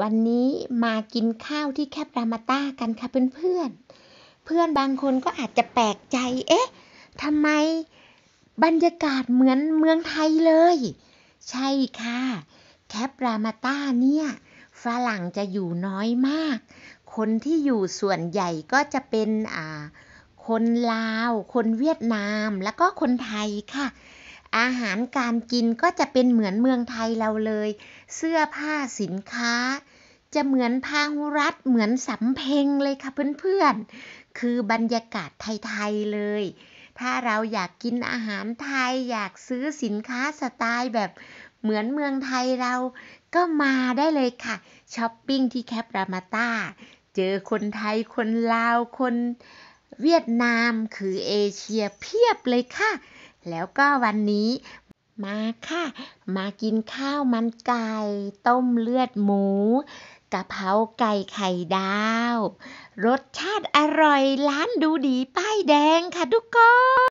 วันนี้มากินข้าวที่แคบรามาต้ากันค่ะเพื่อนเพื่อนเพื่อนบางคนก็อาจจะแปลกใจเอ๊ะทำไมบรรยากาศเหมือนเมืองไทยเลย ใช่ค่ะ แคปรามาต้าเนี่ยฝรั่งจะอยู่น้อยมาก คนที่อยู่ส่วนใหญ่ก็จะเป็นอ่าคนลาว คนเวียดนามแล้วก็คนไทยค่ะอาหารการกินก็จะเป็นเหมือนเมืองไทยเราเลย เสื้อผ้าสินค้า จะเหมือนพาหุรัดเหมือนสำเพ็งเลยค่ะเพื่อนๆ คือบรรยากาศไทยๆ เลย ถ้าเราอยากกินอาหารไทยอยากซื้อสินค้าสไตล์แบบเหมือนเมืองไทยเราก็มาได้เลยค่ะช้อปปิ้งที่แคปรามาตาเจอคนไทยคนลาวคนเวียดนามคือเอเชียเพียบเลยค่ะแล้วก็วันนี้มาค่ะ มากินข้าวมันไก่ ต้มเลือดหมูกะเพราไก่ไข่ดาว รสชาติอร่อยร้านดูดีป้ายแดงค่ะทุกคน